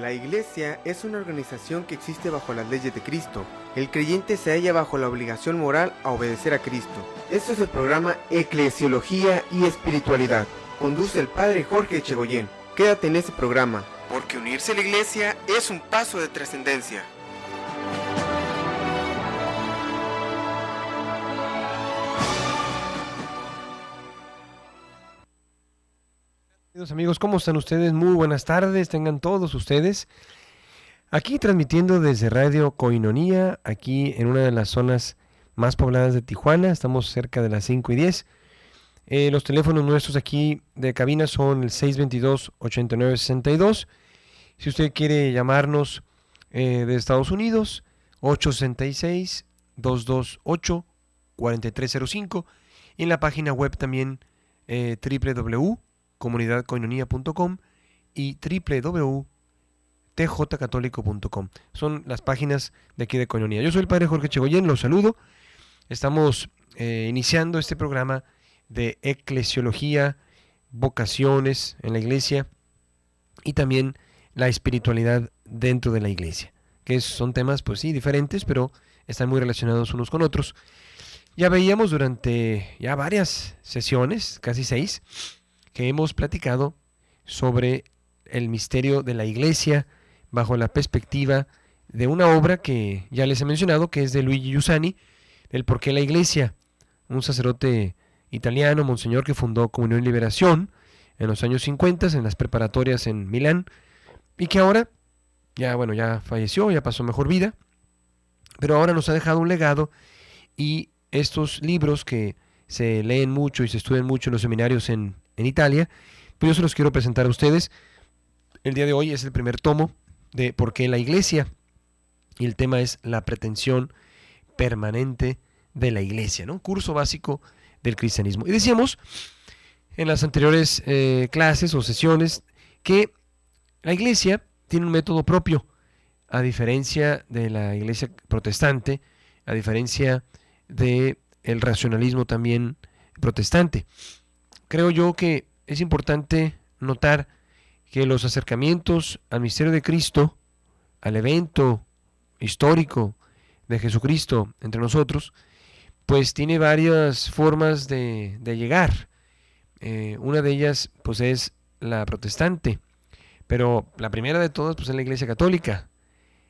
La iglesia es una organización que existe bajo las leyes de Cristo. El creyente se halla bajo la obligación moral a obedecer a Cristo. Este es el programa Eclesiología y Espiritualidad. Conduce el padre Jorge Echegoyen. Quédate en ese programa. Porque unirse a la iglesia es un paso de trascendencia. amigos, ¿cómo están ustedes? Muy buenas tardes, tengan todos ustedes. Aquí transmitiendo desde Radio Coinonía, aquí en una de las zonas más pobladas de Tijuana, estamos cerca de las 5 y 10. Eh, los teléfonos nuestros aquí de cabina son el 622-8962. Si usted quiere llamarnos eh, de Estados Unidos, 866-228-4305. Y en la página web también eh, www comunidadcoinonía.com y www.tjcatólico.com. Son las páginas de aquí de Coñonía Yo soy el padre Jorge Chegoyen, los saludo. Estamos eh, iniciando este programa de eclesiología, vocaciones en la iglesia y también la espiritualidad dentro de la iglesia, que son temas, pues sí, diferentes, pero están muy relacionados unos con otros. Ya veíamos durante ya varias sesiones, casi seis, que hemos platicado sobre el misterio de la iglesia bajo la perspectiva de una obra que ya les he mencionado, que es de Luigi Giussani, El por qué la iglesia, un sacerdote italiano, monseñor que fundó Comunión y Liberación en los años 50, en las preparatorias en Milán, y que ahora, ya bueno, ya falleció, ya pasó mejor vida, pero ahora nos ha dejado un legado y estos libros que se leen mucho y se estudian mucho en los seminarios en en Italia, pero yo se los quiero presentar a ustedes. El día de hoy es el primer tomo de ¿Por qué la iglesia? Y el tema es la pretensión permanente de la iglesia, ¿no? Un curso básico del cristianismo. Y decíamos en las anteriores eh, clases o sesiones que la iglesia tiene un método propio, a diferencia de la iglesia protestante, a diferencia del el racionalismo también protestante creo yo que es importante notar que los acercamientos al misterio de Cristo, al evento histórico de Jesucristo entre nosotros, pues tiene varias formas de, llegar. Eh, una de ellas pues es la protestante, pero la primera de todas pues es la Iglesia Católica.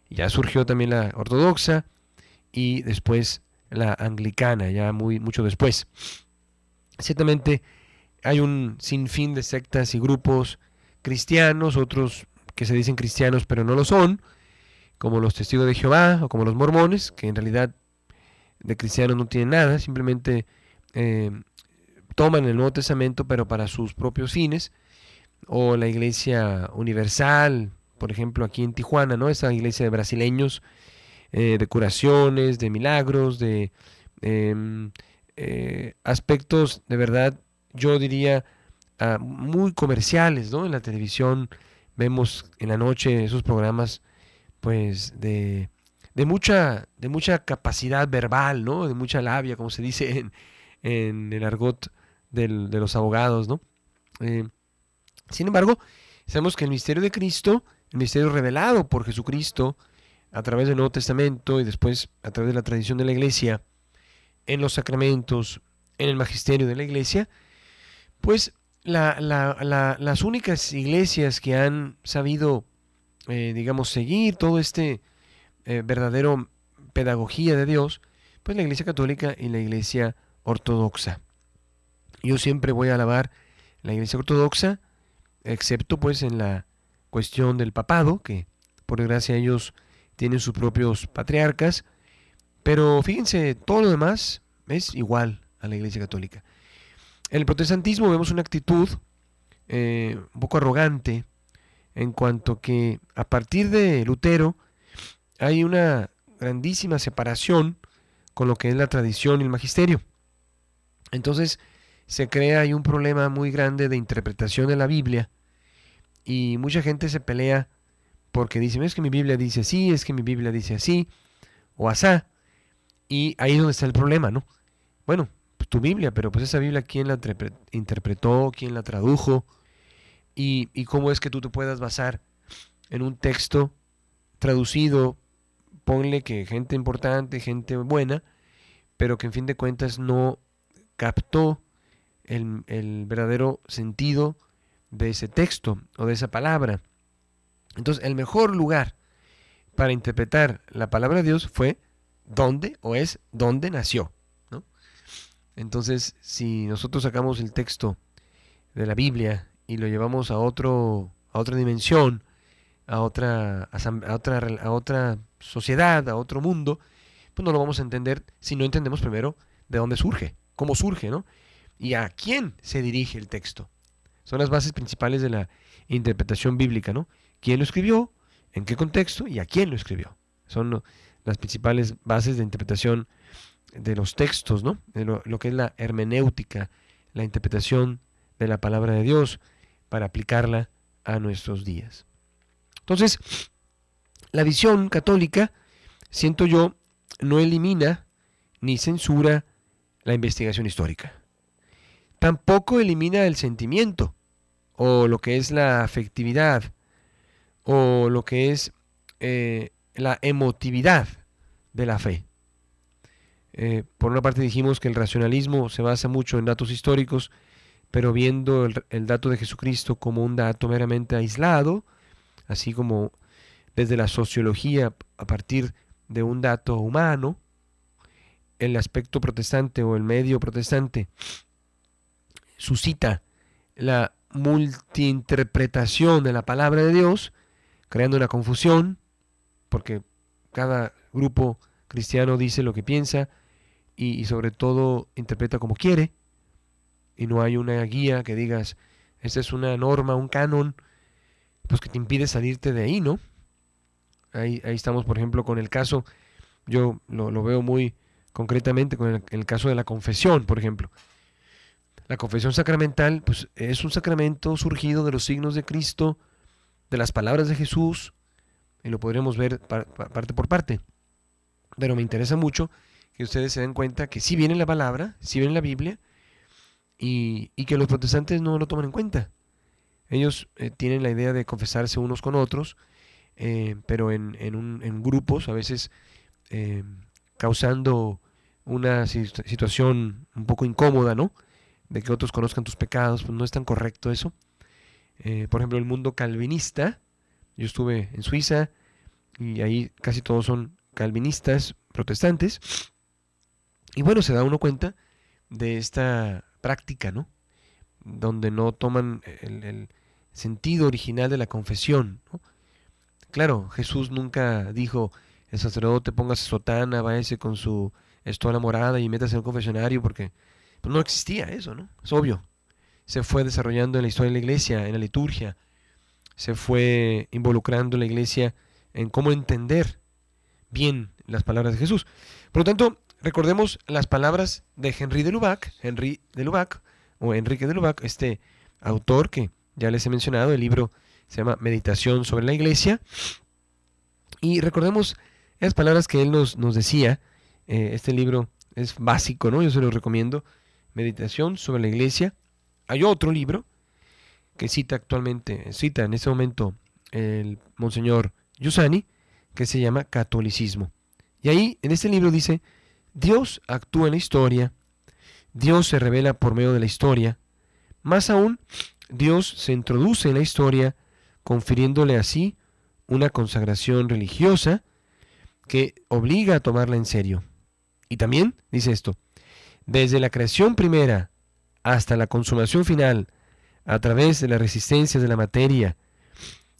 Ya surgió también la ortodoxa y después la anglicana, ya muy mucho después. Ciertamente hay un sinfín de sectas y grupos cristianos, otros que se dicen cristianos pero no lo son, como los testigos de Jehová o como los mormones, que en realidad de cristianos no tienen nada, simplemente eh, toman el Nuevo Testamento pero para sus propios fines, o la Iglesia Universal, por ejemplo aquí en Tijuana, ¿no? Esa iglesia de brasileños, eh, de curaciones, de milagros, de em, eh, aspectos de verdad yo diría, ah, muy comerciales, ¿no? En la televisión vemos en la noche esos programas, pues, de, de, mucha, de mucha capacidad verbal, ¿no? De mucha labia, como se dice en, el argot de los abogados, ¿no? Eh, sin embargo, sabemos que el misterio de Cristo, el misterio revelado por Jesucristo a través del Nuevo Testamento y después a través de la tradición de la iglesia, en los sacramentos, en el magisterio de la iglesia, pues la, las únicas iglesias que han sabido, eh, digamos, seguir todo este eh, verdadero pedagogía de Dios, pues la iglesia católica y la iglesia ortodoxa. Yo siempre voy a alabar la iglesia ortodoxa, excepto pues en la cuestión del papado, que por desgracia ellos tienen sus propios patriarcas, pero fíjense, todo lo demás es igual a la iglesia católica. En el protestantismo vemos una actitud eh, un poco arrogante en cuanto que a partir de Lutero hay una grandísima separación con lo que es la tradición y el magisterio. Entonces se crea ahí un problema muy grande de interpretación de la Biblia y mucha gente se pelea porque dice, es que mi Biblia dice así, es que mi Biblia dice así o asá. Y ahí es donde está el problema, ¿no? Bueno, tu Biblia, pero pues esa Biblia, ¿quién la interpretó? ¿Quién la tradujo? Y, cómo es que tú te puedas basar en un texto traducido, ponle que gente importante, gente buena, pero que en fin de cuentas no captó el, el, verdadero sentido de ese texto o de esa palabra. Entonces, el mejor lugar para interpretar la palabra de Dios fue dónde o es dónde nació. Entonces, si nosotros sacamos el texto de la Biblia y lo llevamos a otro a otra dimensión, a otra a otra a otra sociedad, a otro mundo, pues no lo vamos a entender si no entendemos primero de dónde surge, cómo surge, ¿no? Y a quién se dirige el texto. Son las bases principales de la interpretación bíblica, ¿no? ¿Quién lo escribió? ¿En qué contexto? ¿Y a quién lo escribió? Son las principales bases de interpretación de los textos, ¿no? De lo, que es la hermenéutica, la interpretación de la palabra de Dios para aplicarla a nuestros días. Entonces, la visión católica, siento yo, no elimina ni censura la investigación histórica. Tampoco elimina el sentimiento o lo que es la afectividad o lo que es eh, la emotividad de la fe. Eh, por una parte dijimos que el racionalismo se basa mucho en datos históricos, pero viendo el, el, dato de Jesucristo como un dato meramente aislado, así como desde la sociología a partir de un dato humano, el aspecto protestante o el medio protestante suscita la multiinterpretación de la palabra de Dios, creando una confusión, porque cada grupo cristiano dice lo que piensa, y, sobre todo interpreta como quiere y no hay una guía que digas, esta es una norma, un canon, pues que te impide salirte de ahí, ¿no? Ahí, estamos, por ejemplo, con el caso, yo lo, veo muy concretamente con el, caso de la confesión, por ejemplo. La confesión sacramental pues, es un sacramento surgido de los signos de Cristo, de las palabras de Jesús, y lo podremos ver parte por parte. Pero me interesa mucho que ustedes se den cuenta que sí viene la palabra, si viene la Biblia, y, que los protestantes no lo toman en cuenta. Ellos eh, tienen la idea de confesarse unos con otros, eh, pero en, grupos, a veces eh, causando una situación un poco incómoda, ¿no? De que otros conozcan tus pecados, pues no es tan correcto eso. por ejemplo, el mundo calvinista, yo estuve en Suiza y ahí casi todos son calvinistas, protestantes, y bueno, se da uno cuenta de esta práctica, ¿no? Donde no toman el, sentido original de la confesión. ¿no? Claro, Jesús nunca dijo, el sacerdote ponga sotana, váyase con su estola morada y métase en el confesionario, porque pues, no existía eso, ¿no? Es obvio. Se fue desarrollando en la historia de la iglesia, en la liturgia, se fue involucrando la iglesia en cómo entender bien las palabras de Jesús. Por lo tanto, Recordemos las palabras de Henry de Lubac, Henry de Lubac, o Enrique de Lubac, este autor que ya les he mencionado, el libro se llama Meditación sobre la Iglesia. Y recordemos las palabras que él nos, decía, eh, este libro es básico, ¿no? Yo se lo recomiendo, Meditación sobre la Iglesia. Hay otro libro que cita actualmente, cita en ese momento el Monseñor Giussani, que se llama Catolicismo. Y ahí, en este libro dice, Dios actúa en la historia, Dios se revela por medio de la historia, más aún, Dios se introduce en la historia confiriéndole así una consagración religiosa que obliga a tomarla en serio. Y también dice esto, desde la creación primera hasta la consumación final, a través de las resistencias de la materia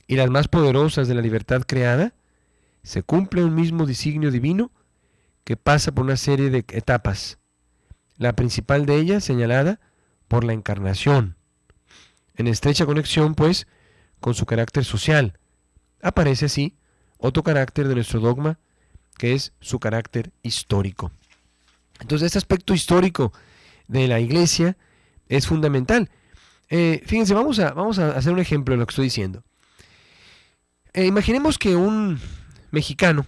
y las más poderosas de la libertad creada, se cumple un mismo designio divino que pasa por una serie de etapas. La principal de ellas señalada por la encarnación. En estrecha conexión, pues, con su carácter social. Aparece así otro carácter de nuestro dogma, que es su carácter histórico. Entonces, este aspecto histórico de la iglesia es fundamental. Eh, fíjense, vamos a, vamos a hacer un ejemplo de lo que estoy diciendo. Eh, imaginemos que un mexicano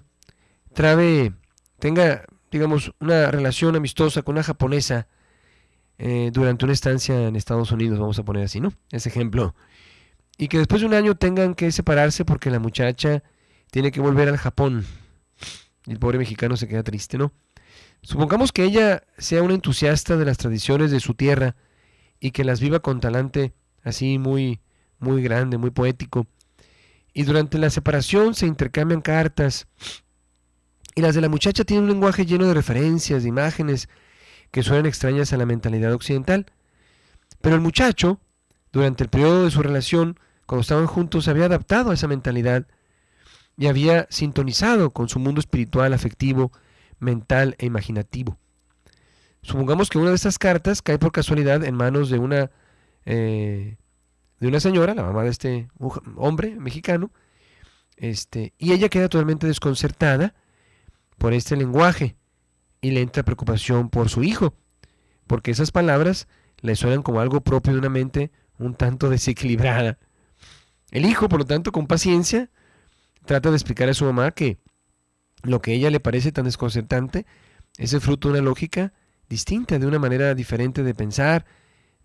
trabe tenga, digamos, una relación amistosa con una japonesa eh, durante una estancia en Estados Unidos, vamos a poner así, ¿no? Ese ejemplo. Y que después de un año tengan que separarse porque la muchacha tiene que volver al Japón. Y el pobre mexicano se queda triste, ¿no? Supongamos que ella sea una entusiasta de las tradiciones de su tierra y que las viva con talante así muy, muy grande, muy poético. Y durante la separación se intercambian cartas, y las de la muchacha tienen un lenguaje lleno de referencias, de imágenes, que suenan extrañas a la mentalidad occidental. Pero el muchacho, durante el periodo de su relación, cuando estaban juntos, se había adaptado a esa mentalidad y había sintonizado con su mundo espiritual, afectivo, mental e imaginativo. Supongamos que una de estas cartas cae por casualidad en manos de una, eh, de una señora, la mamá de este hombre mexicano, este, y ella queda totalmente desconcertada por este lenguaje y le entra preocupación por su hijo, porque esas palabras le suenan como algo propio de una mente un tanto desequilibrada. El hijo, por lo tanto, con paciencia, trata de explicar a su mamá que lo que a ella le parece tan desconcertante es el fruto de una lógica distinta, de una manera diferente de pensar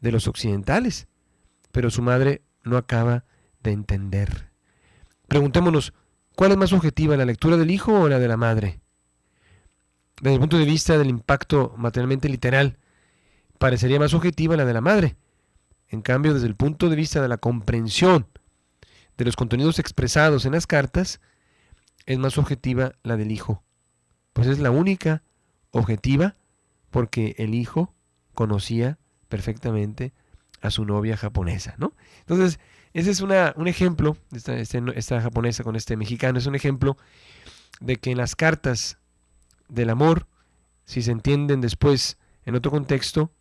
de los occidentales. Pero su madre no acaba de entender. Preguntémonos, ¿cuál es más objetiva, la lectura del hijo o la de la madre? Desde el punto de vista del impacto materialmente literal, parecería más objetiva la de la madre. En cambio, desde el punto de vista de la comprensión de los contenidos expresados en las cartas, es más objetiva la del hijo. Pues es la única objetiva porque el hijo conocía perfectamente a su novia japonesa, ¿no? Entonces, ese es un ejemplo, esta, este, esta japonesa con este mexicano, es un ejemplo de que en las cartas del amor, si se entienden después en otro contexto,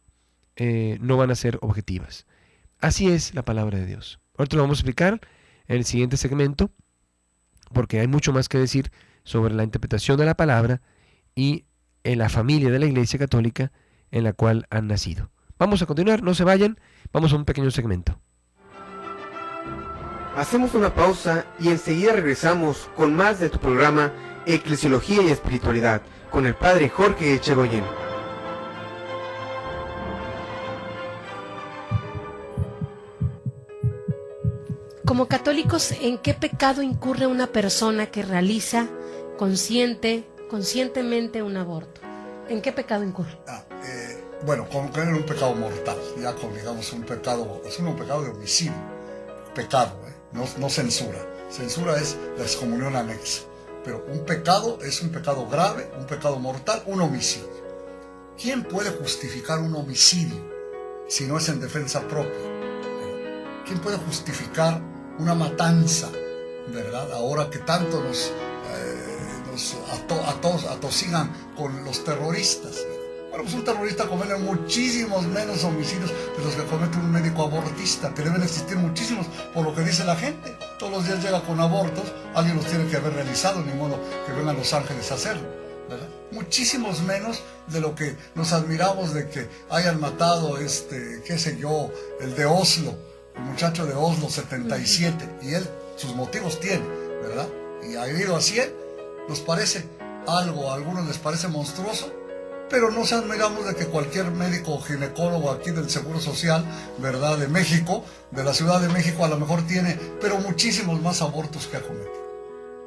eh, no van a ser objetivas. Así es la palabra de Dios. Ahorita lo vamos a explicar en el siguiente segmento, porque hay mucho más que decir sobre la interpretación de la palabra y en eh, la familia de la Iglesia Católica en la cual han nacido. Vamos a continuar, no se vayan, vamos a un pequeño segmento. Hacemos una pausa y enseguida regresamos con más de tu programa Eclesiología y Espiritualidad con el padre Jorge Echegoyen. Como católicos, ¿en qué pecado incurre una persona que realiza consciente, conscientemente un aborto? ¿En qué pecado incurre? Ah, eh, bueno, como bueno, un pecado mortal, ya con, un pecado, es un pecado de homicidio, pecado, ¿eh? no, no censura. Censura es la excomunión anexa pero un pecado es un pecado grave, un pecado mortal, un homicidio. ¿Quién puede justificar un homicidio si no es en defensa propia? ¿Quién puede justificar una matanza, verdad? Ahora que tanto nos, eh, nos atosigan con los terroristas. Bueno, pues un terrorista comete muchísimos menos homicidios de los que comete un médico abortista, que deben existir muchísimos, por lo que dice la gente. Todos los días llega con abortos, alguien los tiene que haber realizado, ni modo que vengan los ángeles a hacerlo. ¿verdad? Muchísimos menos de lo que nos admiramos de que hayan matado, este, qué sé yo, el de Oslo, el muchacho de Oslo 77, y él sus motivos tiene, ¿verdad? Y ha ido así. nos parece algo, a algunos les parece monstruoso, pero no se de que cualquier médico o ginecólogo aquí del Seguro Social, ¿verdad? De México, de la Ciudad de México, a lo mejor tiene, pero muchísimos más abortos que ha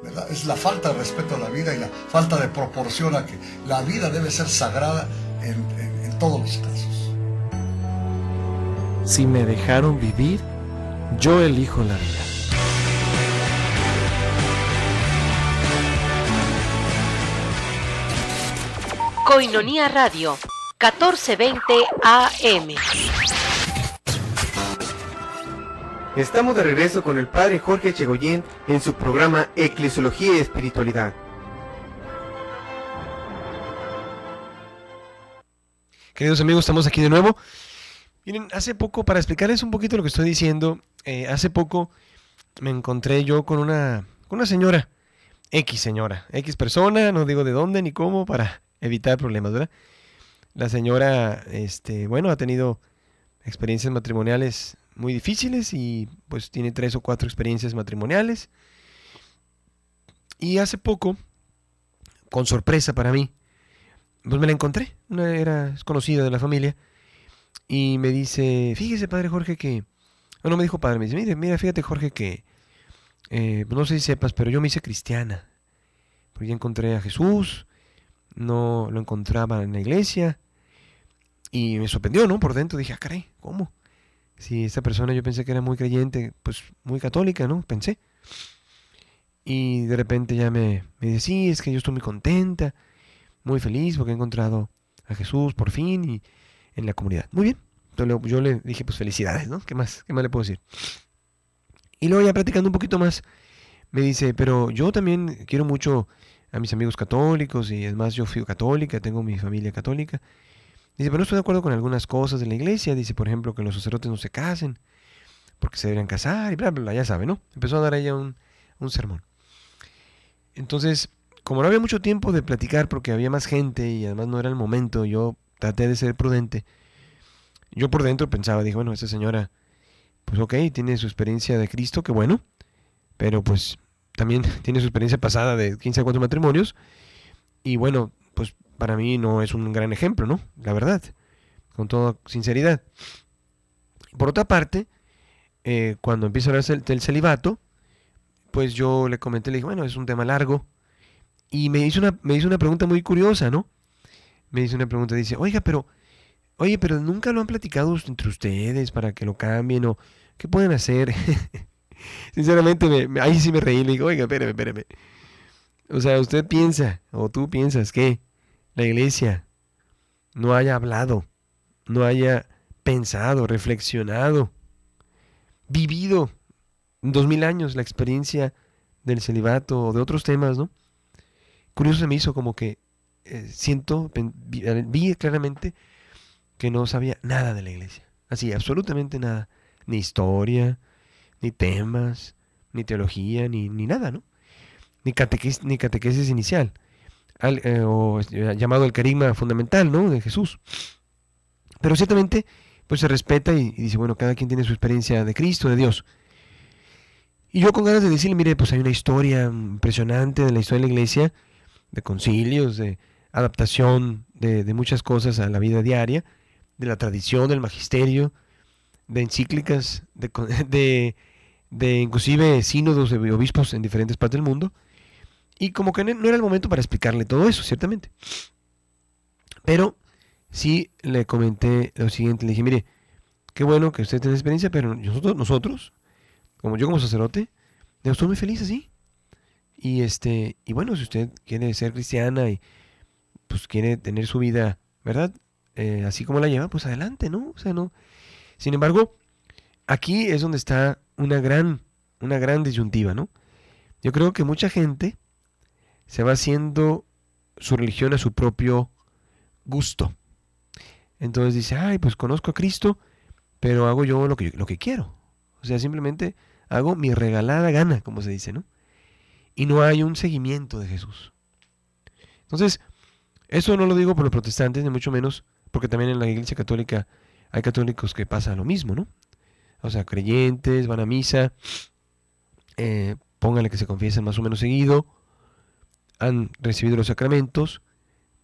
¿verdad? Es la falta de respeto a la vida y la falta de proporción a que la vida debe ser sagrada en todos los casos. Si me dejaron vivir, yo elijo la vida. Coinonía Radio, 1420 AM. Estamos de regreso con el padre Jorge Chegoyen en su programa Eclesiología y Espiritualidad. Queridos amigos, estamos aquí de nuevo. Miren, hace poco, para explicarles un poquito lo que estoy diciendo, eh, hace poco me encontré yo con una, con una señora, X señora, X persona, no digo de dónde ni cómo, para evitar problemas, ¿verdad? La señora, este, bueno, ha tenido experiencias matrimoniales muy difíciles y pues tiene tres o cuatro experiencias matrimoniales. Y hace poco, con sorpresa para mí, pues me la encontré, era conocida de la familia, y me dice, fíjese padre Jorge que, no, me dijo padre, me dice, mire, mira, fíjate Jorge que, eh, pues no sé si sepas, pero yo me hice cristiana, porque ya encontré a Jesús, no lo encontraba en la iglesia. Y me sorprendió, ¿no? Por dentro dije, ah, caray, ¿cómo? Si esta persona yo pensé que era muy creyente, pues muy católica, ¿no? Pensé. Y de repente ya me, me dice, sí, es que yo estoy muy contenta, muy feliz porque he encontrado a Jesús por fin y en la comunidad. Muy bien. Entonces yo le dije, pues felicidades, ¿no? ¿Qué más? ¿Qué más le puedo decir? Y luego ya practicando un poquito más, me dice, pero yo también quiero mucho a mis amigos católicos y además yo fui católica, tengo mi familia católica. Dice, pero no estoy de acuerdo con algunas cosas de la iglesia. Dice, por ejemplo, que los sacerdotes no se casen porque se deberían casar y bla, bla, bla, ya sabe, ¿no? Empezó a dar ella un, sermón. Entonces, como no había mucho tiempo de platicar porque había más gente y además no era el momento, yo traté de ser prudente. Yo por dentro pensaba, dije, bueno, esta señora, pues ok, tiene su experiencia de Cristo, que bueno, pero pues también tiene su experiencia pasada de 15 a 4 matrimonios. Y bueno, pues para mí no es un gran ejemplo, ¿no? La verdad, con toda sinceridad. Por otra parte, eh, cuando empieza a hablar del celibato, pues yo le comenté, le dije, bueno, es un tema largo. Y me hizo una, me hizo una pregunta muy curiosa, ¿no? Me hizo una pregunta, dice, oiga, pero, oye, pero nunca lo han platicado entre ustedes para que lo cambien o qué pueden hacer. sinceramente, me, ahí sí me reí. Le digo, oiga, espéreme, espéreme. O sea, usted piensa, o tú piensas que la iglesia no haya hablado, no haya pensado, reflexionado, vivido dos mil años la experiencia del celibato o de otros temas, ¿no? Curioso se me hizo como que eh, siento, vi, vi claramente que no sabía nada de la iglesia. Así, absolutamente nada. Ni historia, ni temas, ni teología, ni, ni nada, ¿no? Ni catequesis, ni catequesis inicial, eh, o eh, llamado el carisma fundamental, ¿no? De Jesús. Pero ciertamente, pues se respeta y, dice, bueno, cada quien tiene su experiencia de Cristo, de Dios. Y yo con ganas de decirle, mire, pues hay una historia impresionante de la historia de la iglesia, de concilios, de adaptación de, de, muchas cosas a la vida diaria, de la tradición, del magisterio, de encíclicas, de, de, inclusive sínodos de obispos en diferentes partes del mundo. Y como que no era el momento para explicarle todo eso, ciertamente. Pero sí le comenté lo siguiente, le dije, mire, qué bueno que usted tiene experiencia, pero nosotros, nosotros como yo como sacerdote, yo estoy muy feliz así. Y este, y bueno, si usted quiere ser cristiana y pues quiere tener su vida, ¿verdad? Eh, así como la lleva, pues adelante, ¿no? O sea, no, sin embargo, aquí es donde está una gran, una gran disyuntiva, ¿no? Yo creo que mucha gente se va haciendo su religión a su propio gusto. Entonces dice, ay, pues conozco a Cristo, pero hago yo lo que, lo que quiero. O sea, simplemente hago mi regalada gana, como se dice, ¿no? Y no hay un seguimiento de Jesús. Entonces, eso no lo digo por los protestantes, ni mucho menos, porque también en la Iglesia Católica hay católicos que pasa lo mismo, ¿no? O sea, creyentes, van a misa, eh, pónganle que se confiesen más o menos seguido, han recibido los sacramentos,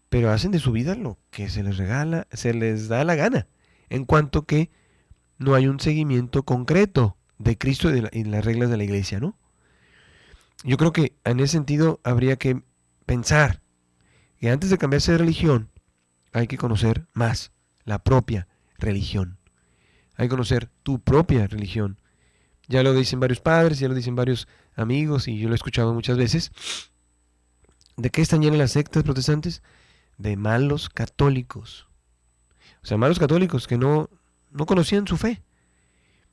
pero hacen de su vida lo que se les regala, se les da la gana, en cuanto que no hay un seguimiento concreto de Cristo y las reglas de la iglesia, ¿no? Yo creo que en ese sentido habría que pensar que antes de cambiarse de religión hay que conocer más la propia, religión. Hay que conocer tu propia religión. Ya lo dicen varios padres, ya lo dicen varios amigos, y yo lo he escuchado muchas veces. ¿De qué están llenas las sectas protestantes? De malos católicos. O sea, malos católicos que no, no conocían su fe.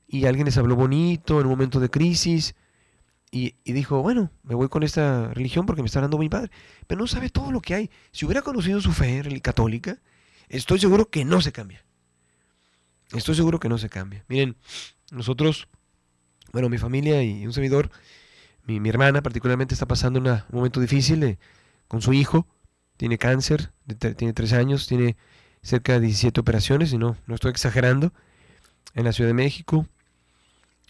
Y alguien les habló bonito en un momento de crisis. Y, y, dijo, bueno, me voy con esta religión porque me está dando mi padre. Pero no sabe todo lo que hay. Si hubiera conocido su fe católica, estoy seguro que no se cambia. Estoy seguro que no se cambia. Miren, nosotros, bueno, mi familia y un servidor, mi, hermana particularmente está pasando un momento difícil eh, con su hijo. Tiene cáncer, tiene tres años, tiene cerca de 17 operaciones, y no, no estoy exagerando, en la Ciudad de México.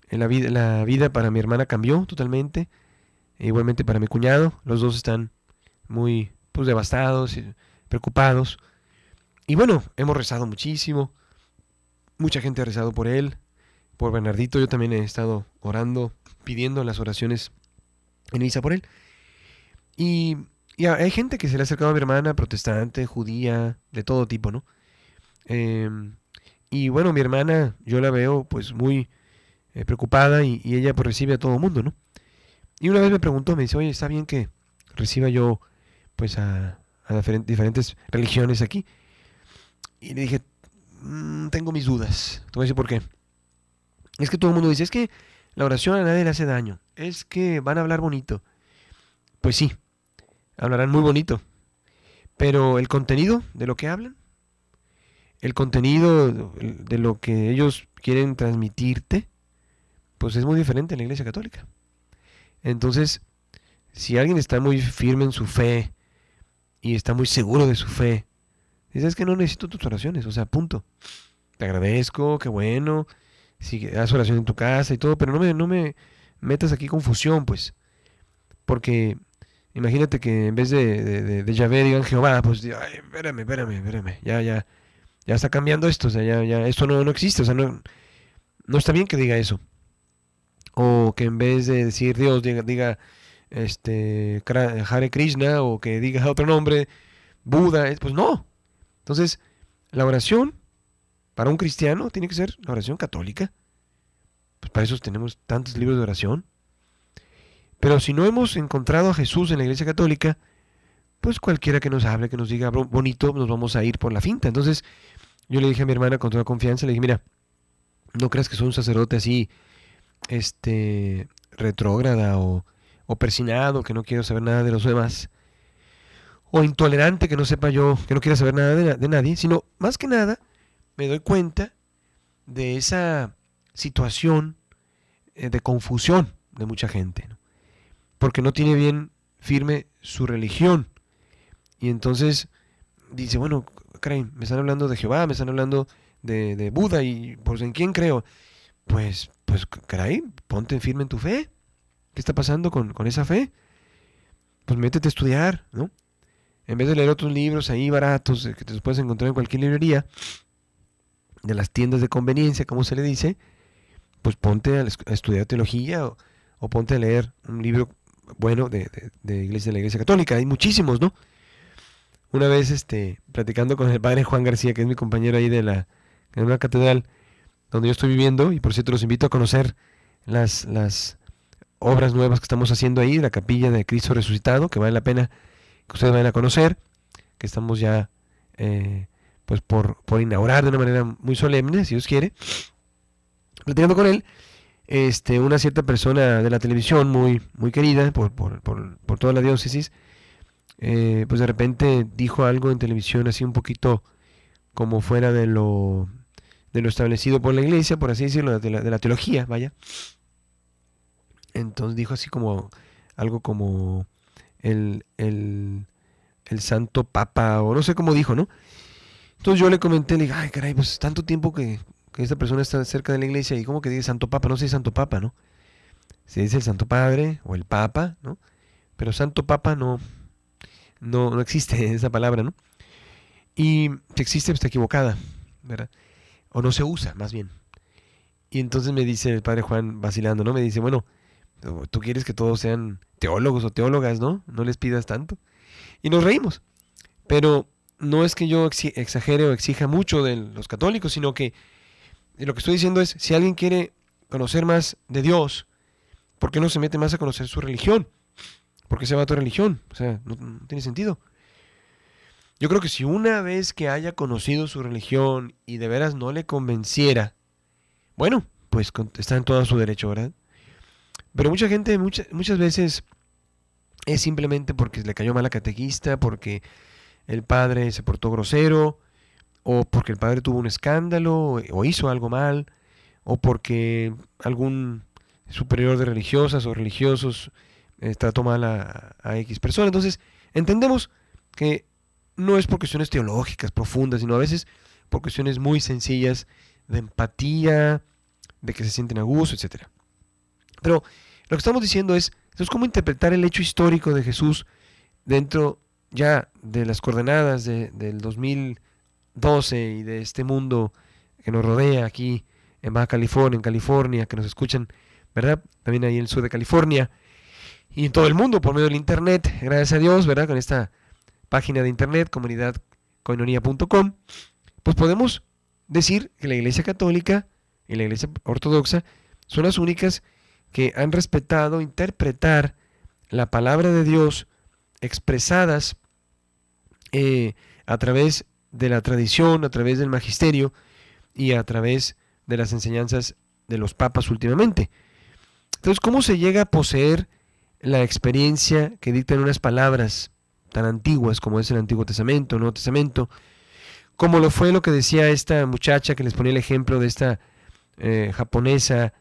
En eh, la, vida, la vida para mi hermana cambió totalmente, e igualmente para mi cuñado. Los dos están muy pues, devastados, y preocupados. Y bueno, hemos rezado muchísimo, Mucha gente ha rezado por él, por Bernardito. Yo también he estado orando, pidiendo las oraciones en Isa por él. Y, hay gente que se le ha acercado a mi hermana, protestante, judía, de todo tipo, ¿no? Em, y bueno, mi hermana, yo la veo pues muy eh, preocupada y, ella pues recibe a todo el mundo, ¿no? Y una vez me preguntó, me dice, oye, ¿está bien que reciba yo pues a, a diferentes religiones aquí? Y le dije, Mm, tengo mis dudas. tú me dices por qué. Es que todo el mundo dice, es que la oración a nadie le hace daño. Es que van a hablar bonito. Pues sí, hablarán muy bonito. Pero el contenido de lo que hablan, el contenido de lo que ellos quieren transmitirte, pues es muy diferente en la Iglesia Católica. Entonces, si alguien está muy firme en su fe y está muy seguro de su fe Dices que no necesito tus oraciones, o sea, punto. Te agradezco, qué bueno. Si haz oración en tu casa y todo, pero no me, no me metas aquí confusión, pues. Porque imagínate que en vez de, de, digan Jehová, pues ay, espérame, espérame, espérame, ya, ya, ya está cambiando esto, o sea, ya, ya, esto no, no existe, o sea, no, está bien que diga eso. O que en vez de decir Dios diga, este Hare Krishna o que diga otro nombre, Buda, pues no. Entonces, la oración para un cristiano tiene que ser la oración católica. Pues para eso tenemos tantos libros de oración. Pero si no hemos encontrado a Jesús en la iglesia católica, pues cualquiera que nos hable, que nos diga bonito, nos vamos a ir por la finta. Entonces, yo le dije a mi hermana con toda confianza, le dije, mira, no creas que soy un sacerdote así, este, retrógrada o, o persinado, que no quiero saber nada de los demás o intolerante que no sepa yo, que no quiera saber nada de, nadie, sino más que nada me doy cuenta de esa situación eh, de confusión de mucha gente, porque no tiene bien firme su religión. Y entonces dice, bueno, caray, me están hablando de Jehová, me están hablando de, Buda, y pues en quién creo. Pues, pues, caray, ponte firme en tu fe. ¿Qué está pasando con, con esa fe? Pues métete a estudiar, ¿no? En vez de leer otros libros ahí baratos eh, que te puedes encontrar en cualquier librería, de las tiendas de conveniencia, como se le dice, pues ponte a estudiar teología o, ponte a leer un libro bueno de, iglesia, de la iglesia católica. Hay muchísimos, ¿no? Una vez este, platicando con el padre Juan García, que es mi compañero ahí de la, catedral donde yo estoy viviendo, y por cierto los invito a conocer las, las obras nuevas que estamos haciendo ahí, la capilla de Cristo resucitado, que vale la pena que ustedes van a conocer, que estamos ya eh, pues por, inaugurar de una manera muy solemne, si Dios quiere. Platicando con él, este, una cierta persona de la televisión muy, muy querida por, por, por, por toda la diócesis, eh, pues de repente dijo algo en televisión así un poquito como fuera de lo, de lo establecido por la iglesia, por así decirlo, de la teología, vaya. Entonces dijo así como algo como el, santo papa, o no sé cómo dijo, ¿no? Entonces yo le comenté, le dije, ay, caray, pues tanto tiempo que, esta persona está cerca de la iglesia y como que dice santo papa, no sé santo papa, ¿no? Se dice el santo padre o el papa, ¿no? Pero santo papa no, no, no existe esa palabra, ¿no? Y si existe, pues está equivocada, ¿verdad? O no se usa, más bien. Y entonces me dice el padre Juan vacilando, ¿no? Me dice, bueno, Tú quieres que todos sean teólogos o teólogas, ¿no? No les pidas tanto. Y nos reímos. Pero no es que yo exagere o exija mucho de los católicos, sino que lo que estoy diciendo es, si alguien quiere conocer más de Dios, ¿por qué no se mete más a conocer su religión? ¿Por qué se va a tu religión? O sea, no, no tiene sentido. Yo creo que si una vez que haya conocido su religión y de veras no le convenciera, bueno, pues está en todo su derecho, ¿verdad? Pero mucha gente, muchas veces es simplemente porque le cayó mal a catequista, porque el padre se portó grosero, o porque el padre tuvo un escándalo, o hizo algo mal, o porque algún superior de religiosas o religiosos está eh, trató mal a, X persona. Entonces, entendemos que no es por cuestiones teológicas profundas, sino a veces por cuestiones muy sencillas de empatía, de que se sienten a gusto, etc. Pero lo que estamos diciendo es, es cómo interpretar el hecho histórico de Jesús dentro ya de las coordenadas del 2012 y de este mundo que nos rodea aquí en Baja California, en California, que nos escuchan, ¿verdad? También ahí en el sur de California y en todo el mundo por medio del Internet, gracias a Dios, ¿verdad? Con esta página de Internet, comunidadcoinonía.com pues podemos decir que la Iglesia Católica y la Iglesia Ortodoxa son las únicas que han respetado interpretar la palabra de Dios expresadas eh, a través de la tradición, a través del magisterio y a través de las enseñanzas de los papas últimamente. Entonces, ¿cómo se llega a poseer la experiencia que dictan unas palabras tan antiguas como es el Antiguo Testamento, el Nuevo Testamento? Como lo fue lo que decía esta muchacha que les ponía el ejemplo de esta eh, japonesa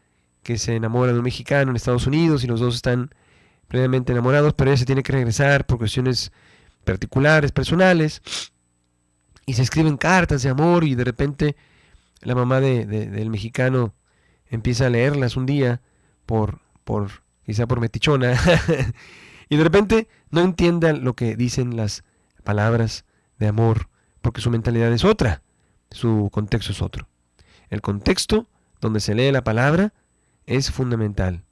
que se enamora de un mexicano en Estados Unidos y los dos están previamente enamorados, pero ella se tiene que regresar por cuestiones particulares, personales, y se escriben cartas de amor y de repente la mamá del mexicano empieza a leerlas un día por, por quizá por metichona, y de repente no entienda lo que dicen las palabras de amor, porque su mentalidad es otra, su contexto es otro. El contexto donde se lee la palabra es fundamental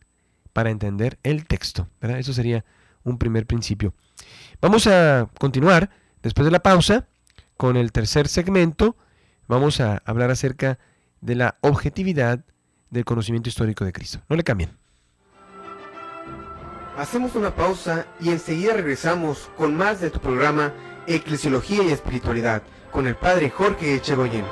para entender el texto. ¿verdad? Eso sería un primer principio. Vamos a continuar después de la pausa con el tercer segmento. Vamos a hablar acerca de la objetividad del conocimiento histórico de Cristo. No le cambien. Hacemos una pausa y enseguida regresamos con más de tu programa Eclesiología y Espiritualidad con el padre Jorge Echegoyen.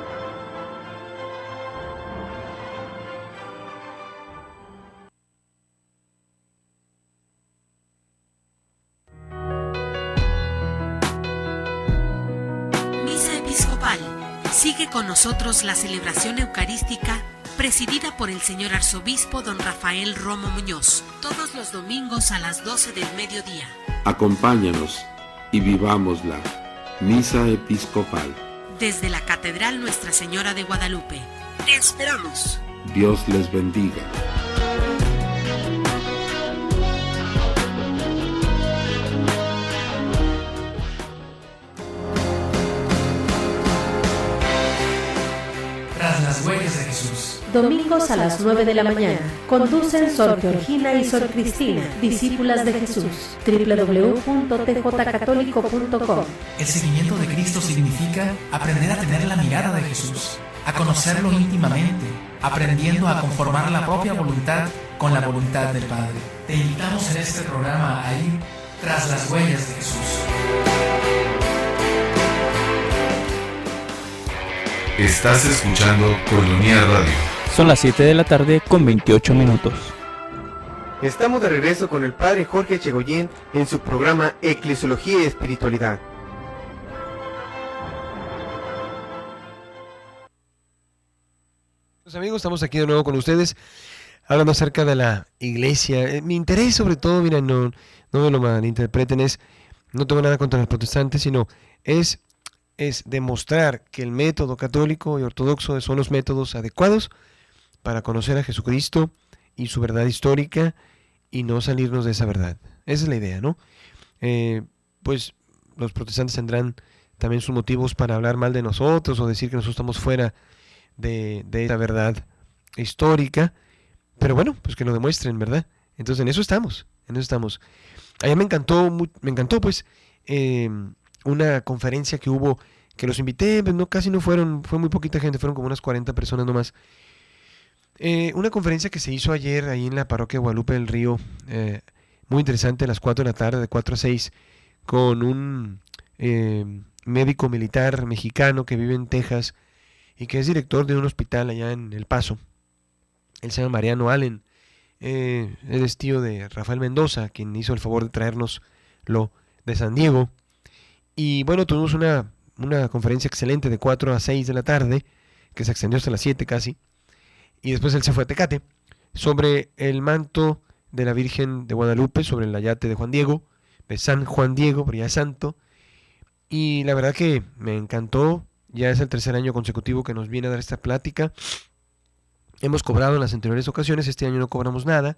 con nosotros la celebración eucarística presidida por el señor arzobispo don Rafael Romo Muñoz, todos los domingos a las 12 del mediodía. Acompáñanos y vivamos la Misa Episcopal. Desde la Catedral Nuestra Señora de Guadalupe. Te esperamos. Dios les bendiga. huellas de Jesús. Domingos a las 9 de la mañana. Conducen Sor Georgina y Sor Cristina, discípulas de Jesús. www.tjcatólico.com El seguimiento de Cristo significa aprender a tener la mirada de Jesús, a conocerlo íntimamente, aprendiendo a conformar la propia voluntad con la voluntad del Padre. Te invitamos en este programa a ir tras las huellas de Jesús. Estás escuchando Colonia Radio. Son las 7 de la tarde con 28 minutos. Estamos de regreso con el padre Jorge Chegoyen en su programa Eclesiología y Espiritualidad. Pues, amigos, estamos aquí de nuevo con ustedes hablando acerca de la iglesia. Eh, mi interés sobre todo, mira, no, no me lo malinterpreten, es, no tengo nada contra los protestantes, sino es es demostrar que el método católico y ortodoxo son los métodos adecuados para conocer a Jesucristo y su verdad histórica y no salirnos de esa verdad. Esa es la idea, ¿no? Eh, pues los protestantes tendrán también sus motivos para hablar mal de nosotros o decir que nosotros estamos fuera de, de esa verdad histórica, pero bueno, pues que lo demuestren, ¿verdad? Entonces en eso estamos, en eso estamos. Allá me encantó, me encantó pues... Eh, una conferencia que hubo, que los invité, pero pues, no, casi no fueron, fue muy poquita gente, fueron como unas 40 personas nomás. Eh, una conferencia que se hizo ayer ahí en la parroquia de Guadalupe del Río, eh, muy interesante, a las 4 de la tarde, de 4 a 6, con un eh, médico militar mexicano que vive en Texas y que es director de un hospital allá en El Paso. el se llama Mariano Allen. es tío de Rafael Mendoza, quien hizo el favor de traernos lo de San Diego. Y bueno, tuvimos una, conferencia excelente de 4 a 6 de la tarde, que se extendió hasta las 7 casi. Y después él se fue a Tecate sobre el manto de la Virgen de Guadalupe, sobre el ayate de Juan Diego, de San Juan Diego, por ya santo. Y la verdad que me encantó, ya es el tercer año consecutivo que nos viene a dar esta plática. Hemos cobrado en las anteriores ocasiones, este año no cobramos nada.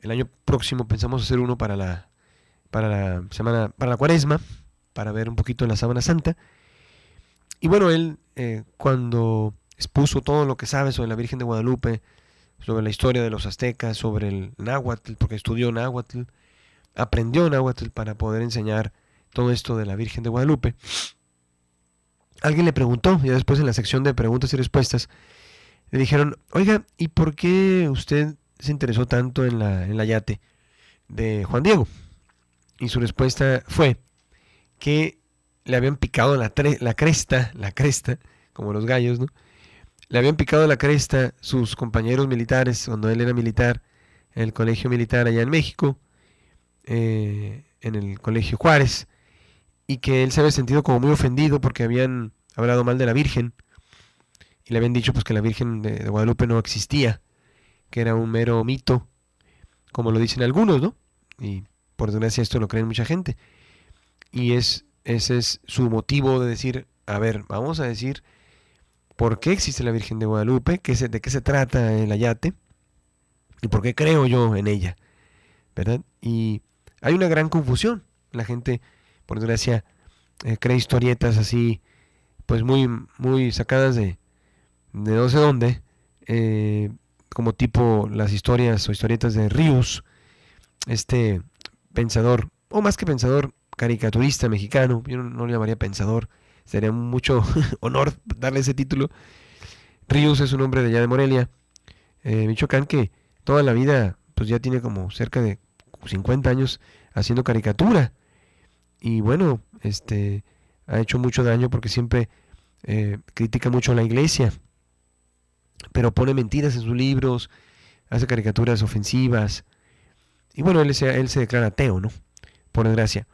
El año próximo pensamos hacer uno para la, para la semana, para la cuaresma, para ver un poquito la sábana santa. Y bueno, él eh, cuando expuso todo lo que sabe sobre la Virgen de Guadalupe, sobre la historia de los aztecas, sobre el náhuatl, porque estudió náhuatl, aprendió náhuatl para poder enseñar todo esto de la Virgen de Guadalupe. Alguien le preguntó, ya después en la sección de preguntas y respuestas, le dijeron, oiga, ¿y por qué usted se interesó tanto en la, en la yate de Juan Diego? Y su respuesta fue, que le habían picado la, cresta, la cresta, como los gallos, ¿no? Le habían picado la cresta sus compañeros militares cuando él era militar en el colegio militar allá en México, eh, en el colegio Juárez, y que él se había sentido como muy ofendido porque habían hablado mal de la Virgen y le habían dicho pues que la Virgen de, Guadalupe no existía, que era un mero mito, como lo dicen algunos, ¿no? Y por desgracia esto lo creen mucha gente. Y es, ese es su motivo de decir, a ver, vamos a decir por qué existe la Virgen de Guadalupe, qué se, de qué se trata el ayate y por qué creo yo en ella. ¿Verdad? Y hay una gran confusión. La gente, por desgracia, eh, cree historietas así, pues muy, muy sacadas de, de no sé dónde, eh, como tipo las historias o historietas de Ríos, este pensador, o más que pensador, caricaturista mexicano, yo no, le llamaría pensador, sería mucho honor darle ese título. Ríos es un hombre de allá de Morelia, eh, Michoacán, que toda la vida, pues ya tiene como cerca de 50 años haciendo caricatura. Y bueno, este ha hecho mucho daño porque siempre eh, critica mucho a la iglesia, pero pone mentiras en sus libros, hace caricaturas ofensivas. Y bueno, él se, él se declara ateo, ¿no? Por desgracia.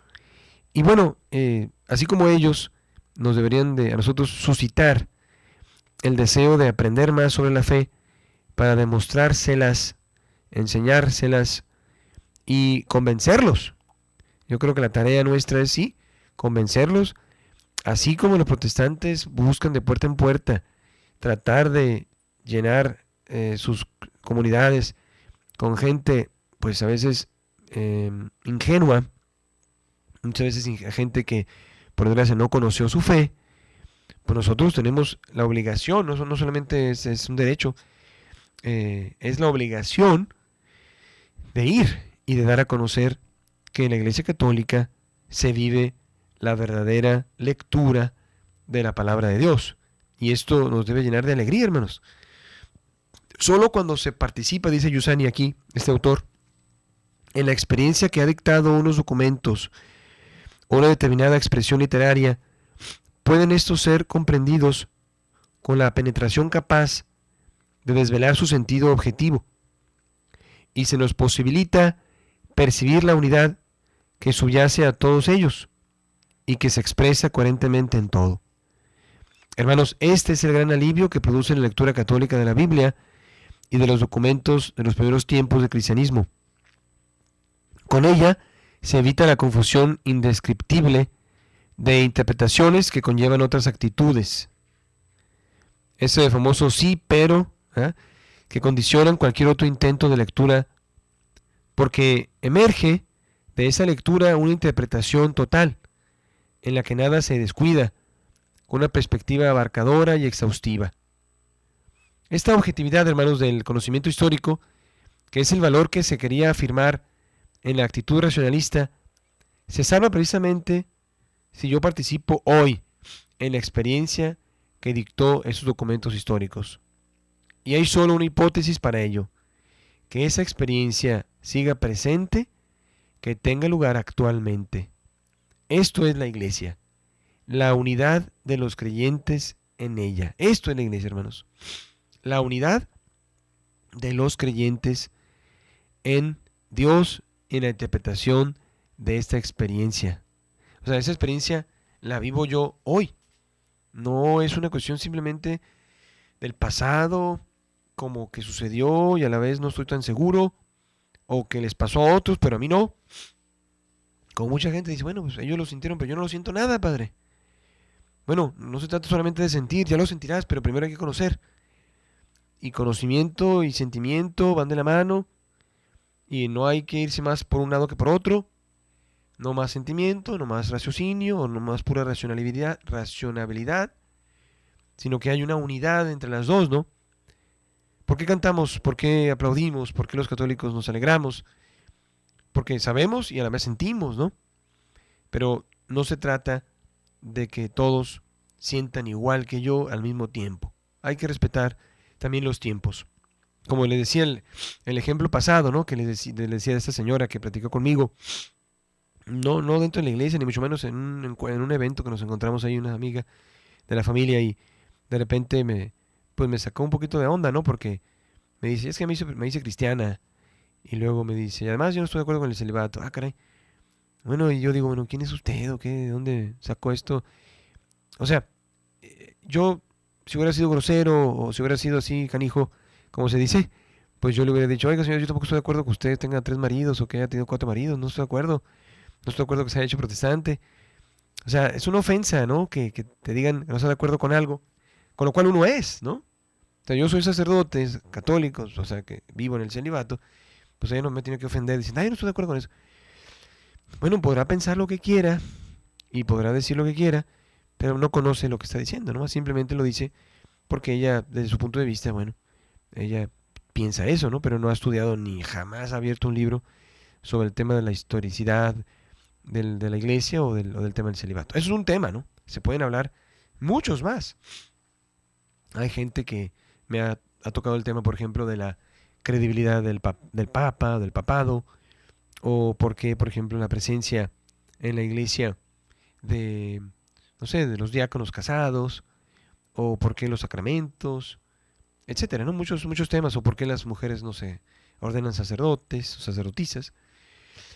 Y bueno, eh, así como ellos, nos deberían de a nosotros suscitar el deseo de aprender más sobre la fe para demostrárselas, enseñárselas y convencerlos. Yo creo que la tarea nuestra es sí, convencerlos, así como los protestantes buscan de puerta en puerta tratar de llenar eh, sus comunidades con gente, pues a veces eh, ingenua, muchas veces gente que, por desgracia, no conoció su fe, pues nosotros tenemos la obligación, no, solamente es, un derecho, eh, es la obligación de ir y de dar a conocer que en la Iglesia Católica se vive la verdadera lectura de la palabra de Dios. Y esto nos debe llenar de alegría, hermanos. Solo cuando se participa, dice Yusani aquí, este autor, en la experiencia que ha dictado unos documentos una determinada expresión literaria, pueden estos ser comprendidos con la penetración capaz de desvelar su sentido objetivo, y se nos posibilita percibir la unidad que subyace a todos ellos y que se expresa coherentemente en todo. Hermanos, este es el gran alivio que produce la lectura católica de la Biblia y de los documentos de los primeros tiempos del cristianismo. Con ella se evita la confusión indescriptible de interpretaciones que conllevan otras actitudes. Ese famoso sí, pero, ¿ah? que condicionan cualquier otro intento de lectura, porque emerge de esa lectura una interpretación total, en la que nada se descuida, con una perspectiva abarcadora y exhaustiva. Esta objetividad, hermanos, del conocimiento histórico, que es el valor que se quería afirmar en la actitud racionalista se sabe precisamente si yo participo hoy en la experiencia que dictó esos documentos históricos. Y hay solo una hipótesis para ello, que esa experiencia siga presente, que tenga lugar actualmente. Esto es la iglesia, la unidad de los creyentes en ella. Esto es la iglesia, hermanos. La unidad de los creyentes en Dios en la interpretación de esta experiencia. O sea, esa experiencia la vivo yo hoy. No es una cuestión simplemente del pasado, como que sucedió y a la vez no estoy tan seguro, o que les pasó a otros, pero a mí no. Como mucha gente dice, bueno, pues ellos lo sintieron, pero yo no lo siento nada, padre. Bueno, no se trata solamente de sentir, ya lo sentirás, pero primero hay que conocer. Y conocimiento y sentimiento van de la mano. Y no hay que irse más por un lado que por otro. No más sentimiento, no más raciocinio, no más pura racionalidad, racionalidad sino que hay una unidad entre las dos, ¿no? ¿Por qué cantamos? ¿Por qué aplaudimos? ¿Por qué los católicos nos alegramos? Porque sabemos y a la vez sentimos, ¿no? Pero no se trata de que todos sientan igual que yo al mismo tiempo. Hay que respetar también los tiempos como le decía el, ejemplo pasado, ¿no? Que les, decía de esta señora que platicó conmigo. No, no dentro de la iglesia, ni mucho menos en un, evento que nos encontramos ahí, una amiga de la familia, y de repente me, pues me sacó un poquito de onda, ¿no? Porque me dice, es que me, mí me dice cristiana. Y luego me dice, además yo no estoy de acuerdo con el celibato. Ah, caray. Bueno, y yo digo, bueno, ¿quién es usted? ¿O qué? ¿De dónde sacó esto? O sea, eh, yo, si hubiera sido grosero o si hubiera sido así, canijo, ¿cómo se dice? Pues yo le hubiera dicho, oiga señor, yo tampoco estoy de acuerdo que usted tenga tres maridos o que haya tenido cuatro maridos, no estoy de acuerdo, no estoy de acuerdo que se haya hecho protestante. O sea, es una ofensa, ¿no? Que, te digan que no estás de acuerdo con algo, con lo cual uno es, ¿no? O sea, yo soy sacerdote, católico, o sea, que vivo en el celibato, pues ella no me tiene que ofender, diciendo ay, no estoy de acuerdo con eso. Bueno, podrá pensar lo que quiera y podrá decir lo que quiera, pero no conoce lo que está diciendo, ¿no? Simplemente lo dice porque ella, desde su punto de vista, bueno, ella piensa eso, ¿no? Pero no ha estudiado ni jamás ha abierto un libro sobre el tema de la historicidad de la iglesia o del, tema del celibato. Eso es un tema, ¿no? Se pueden hablar muchos más. Hay gente que me ha, tocado el tema, por ejemplo, de la credibilidad del, del Papa, del papado, o por qué, por ejemplo, la presencia en la iglesia de, no sé, de los diáconos casados, o por qué los sacramentos, etcétera, ¿no? Muchos, muchos temas, o por qué las mujeres no se ordenan sacerdotes o sacerdotisas.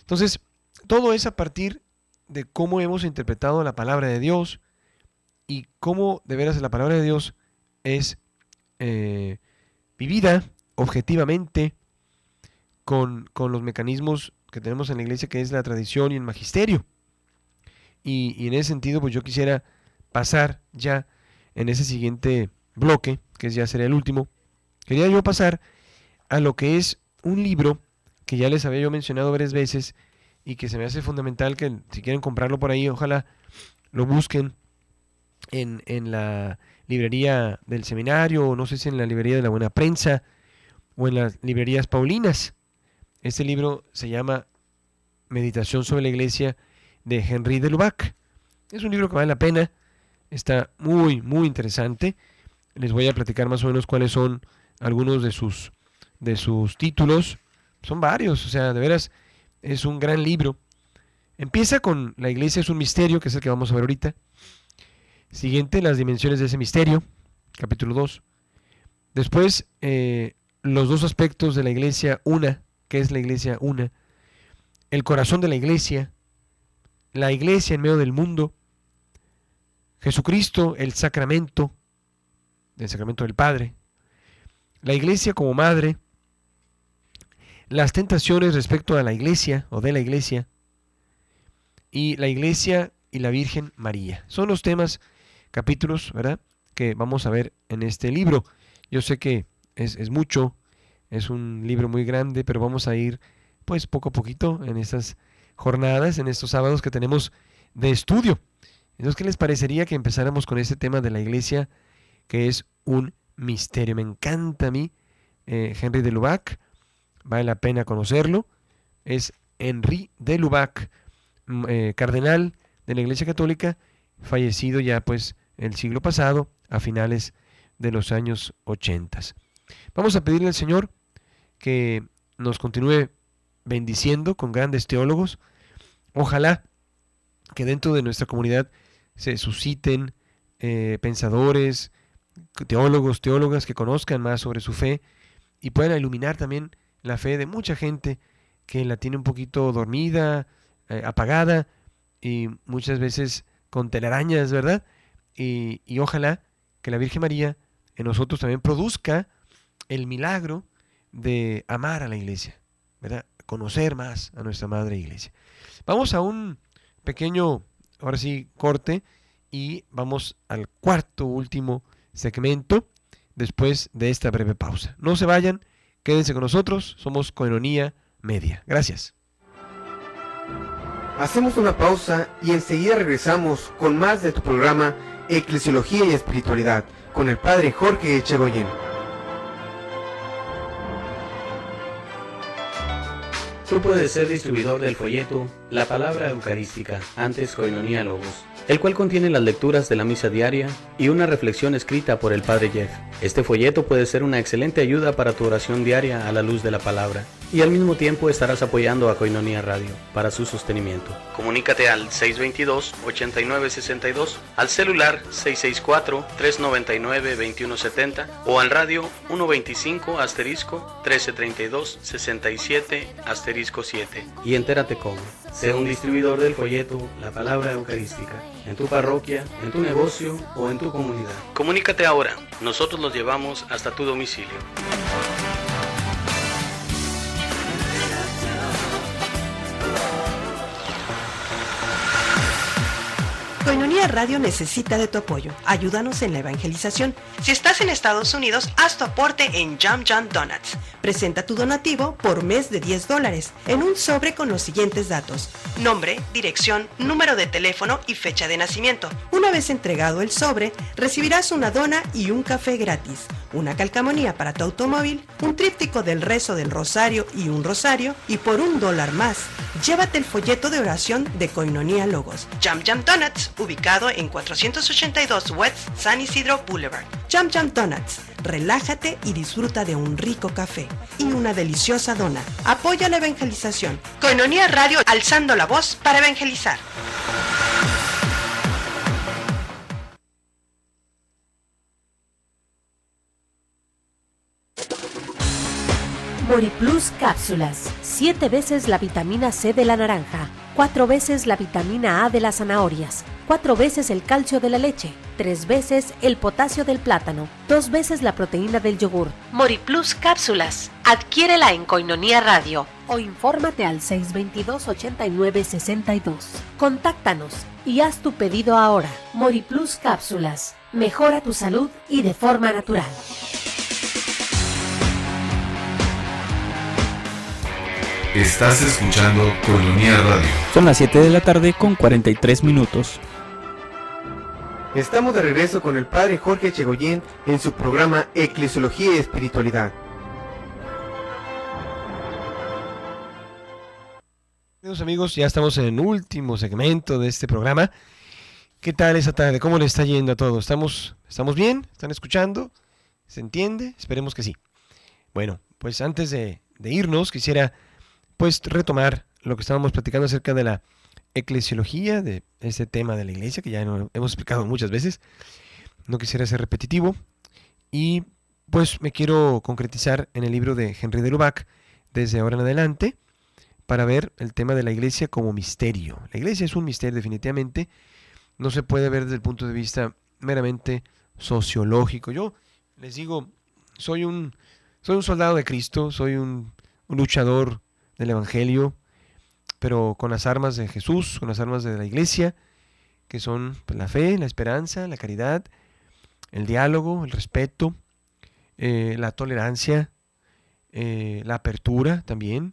Entonces, todo es a partir de cómo hemos interpretado la palabra de Dios y cómo de veras la palabra de Dios es eh, vivida objetivamente con, los mecanismos que tenemos en la iglesia, que es la tradición y el magisterio. Y, y en ese sentido, pues yo quisiera pasar ya en ese siguiente bloque, que ya sería el último, quería yo pasar a lo que es un libro que ya les había yo mencionado varias veces y que se me hace fundamental que si quieren comprarlo por ahí, ojalá lo busquen en, en la librería del seminario o no sé si en la librería de la buena prensa o en las librerías paulinas. Este libro se llama Meditación sobre la Iglesia de Henry de Lubac. Es un libro que vale la pena, está muy, muy interesante les voy a platicar más o menos cuáles son algunos de sus, de sus títulos. Son varios, o sea, de veras es un gran libro. Empieza con La iglesia es un misterio, que es el que vamos a ver ahorita. Siguiente, las dimensiones de ese misterio, capítulo 2. Después, eh, los dos aspectos de la iglesia una, que es la iglesia una. El corazón de la iglesia, la iglesia en medio del mundo, Jesucristo, el sacramento, el sacramento del Padre, la iglesia como madre, las tentaciones respecto a la iglesia o de la iglesia, y la iglesia y la Virgen María. Son los temas, capítulos, ¿verdad?, que vamos a ver en este libro. Yo sé que es, es mucho, es un libro muy grande, pero vamos a ir pues poco a poquito en estas jornadas, en estos sábados que tenemos de estudio. Entonces, ¿qué les parecería que empezáramos con este tema de la iglesia? que es un misterio. Me encanta a mí eh, Henry de Lubac, vale la pena conocerlo. Es Henry de Lubac, mm, eh, cardenal de la Iglesia Católica, fallecido ya pues el siglo pasado, a finales de los años 80. Vamos a pedirle al Señor que nos continúe bendiciendo con grandes teólogos. Ojalá que dentro de nuestra comunidad se susciten eh, pensadores, teólogos, teólogas que conozcan más sobre su fe y puedan iluminar también la fe de mucha gente que la tiene un poquito dormida, eh, apagada y muchas veces con telarañas, ¿verdad? Y, y ojalá que la Virgen María en nosotros también produzca el milagro de amar a la iglesia, ¿verdad? Conocer más a nuestra Madre Iglesia. Vamos a un pequeño, ahora sí, corte y vamos al cuarto, último segmento después de esta breve pausa. No se vayan, quédense con nosotros, somos Coenonía Media. Gracias. Hacemos una pausa y enseguida regresamos con más de tu programa Eclesiología y Espiritualidad con el padre Jorge Echegoyen. Tú puedes ser distribuidor del folleto La Palabra Eucarística, antes Coinonía Lobos el cual contiene las lecturas de la misa diaria y una reflexión escrita por el Padre Jeff. Este folleto puede ser una excelente ayuda para tu oración diaria a la luz de la palabra y al mismo tiempo estarás apoyando a Coinonia Radio para su sostenimiento. Comunícate al 622-8962, al celular 664-399-2170 o al radio 125 asterisco 1332 67 asterisco 7 y entérate cómo. Sea un distribuidor del folleto La Palabra Eucarística, en tu parroquia, en tu negocio o en tu comunidad. Comunícate ahora, nosotros los llevamos hasta tu domicilio. Radio necesita de tu apoyo. Ayúdanos en la evangelización. Si estás en Estados Unidos, haz tu aporte en Jam Jam Donuts. Presenta tu donativo por mes de 10 dólares en un sobre con los siguientes datos. Nombre, dirección, número de teléfono y fecha de nacimiento. Una vez entregado el sobre, recibirás una dona y un café gratis una calcamonía para tu automóvil, un tríptico del rezo del rosario y un rosario, y por un dólar más, llévate el folleto de oración de Coinonía Logos. Jump Jam Donuts, ubicado en 482 West San Isidro Boulevard. Jam Jump Donuts, relájate y disfruta de un rico café y una deliciosa dona. Apoya la evangelización. Coinonía Radio alzando la voz para evangelizar. MoriPlus cápsulas. 7 veces la vitamina C de la naranja, 4 veces la vitamina A de las zanahorias, 4 veces el calcio de la leche, 3 veces el potasio del plátano, dos veces la proteína del yogur. Moriplus cápsulas. Adquiérela en Coinonía Radio o infórmate al 622-8962. Contáctanos y haz tu pedido ahora. Moriplus cápsulas. Mejora tu salud y de forma natural. Estás escuchando Colonia Radio. Son las 7 de la tarde con 43 minutos. Estamos de regreso con el padre Jorge Chegoyen en su programa Eclesiología y Espiritualidad. Queridos amigos, ya estamos en el último segmento de este programa. ¿Qué tal esa tarde? ¿Cómo le está yendo a todos? ¿Estamos, ¿Estamos bien? ¿Están escuchando? ¿Se entiende? Esperemos que sí. Bueno, pues antes de irnos, quisiera pues retomar lo que estábamos platicando acerca de la eclesiología, de este tema de la iglesia, que ya hemos explicado muchas veces. No quisiera ser repetitivo. Y pues me quiero concretizar en el libro de Henry de Lubac desde ahora en adelante para ver el tema de la iglesia como misterio. La iglesia es un misterio definitivamente. No se puede ver desde el punto de vista meramente sociológico. Yo les digo, soy un, soy un soldado de Cristo, soy un luchador del Evangelio, pero con las armas de Jesús, con las armas de la iglesia, que son pues, la fe, la esperanza, la caridad, el diálogo, el respeto, eh, la tolerancia, eh, la apertura también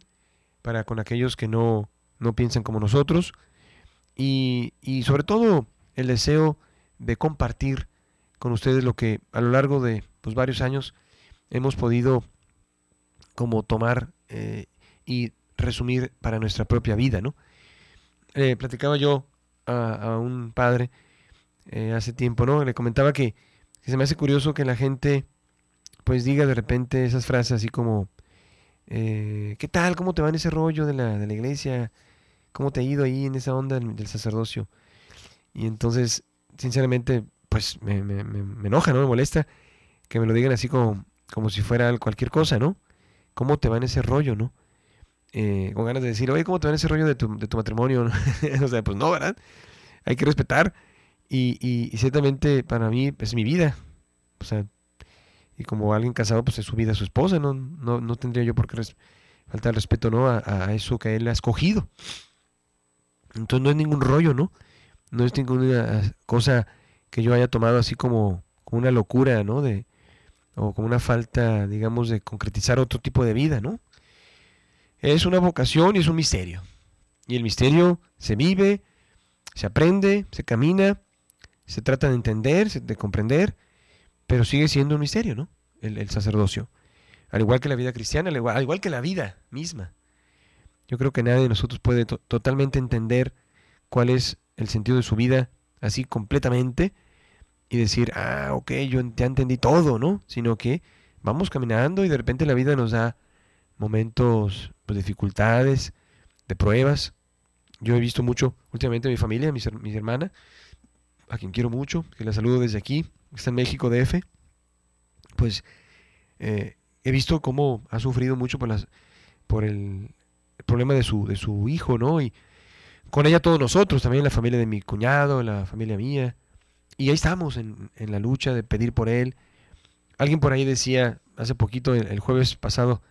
para con aquellos que no, piensan como nosotros y, sobre todo el deseo de compartir con ustedes lo que a lo largo de pues, varios años hemos podido como tomar eh, y resumir para nuestra propia vida, ¿no? Eh, platicaba yo a, un padre eh, hace tiempo, ¿no? Le comentaba que, se me hace curioso que la gente pues diga de repente esas frases así como, eh, ¿qué tal? ¿Cómo te va en ese rollo de la, de la iglesia? ¿Cómo te ha ido ahí en esa onda del, sacerdocio? Y entonces, sinceramente, pues me, me, me, enoja, ¿no? Me molesta que me lo digan así como, como si fuera cualquier cosa, ¿no? ¿Cómo te va en ese rollo, ¿no? Eh, con ganas de decir, oye, ¿cómo te ven ese rollo de tu, de tu matrimonio? o sea, pues no, ¿verdad? Hay que respetar. Y, y, ciertamente para mí es mi vida. O sea, y como alguien casado, pues es su vida, su esposa, ¿no? No, tendría yo por qué faltar respeto, ¿no? A, a, eso que él ha escogido. Entonces no es ningún rollo, ¿no? No es ninguna cosa que yo haya tomado así como, como una locura, ¿no? De, o como una falta, digamos, de concretizar otro tipo de vida, ¿no? es una vocación y es un misterio. Y el misterio se vive, se aprende, se camina, se trata de entender, de comprender, pero sigue siendo un misterio, ¿no? El, sacerdocio. Al igual que la vida cristiana, al igual, que la vida misma. Yo creo que nadie de nosotros puede totalmente entender cuál es el sentido de su vida así completamente y decir, ah, ok, yo ya entendí todo, ¿no? Sino que vamos caminando y de repente la vida nos da momentos pues, dificultades, de pruebas. Yo he visto mucho últimamente a mi familia, a mis, hermana a quien quiero mucho, que la saludo desde aquí, está en México DF, pues eh, he visto cómo ha sufrido mucho por, las, por el, problema de su, hijo, ¿no? Y con ella todos nosotros, también la familia de mi cuñado, la familia mía. Y ahí estamos en, la lucha de pedir por él. Alguien por ahí decía hace poquito, el jueves pasado,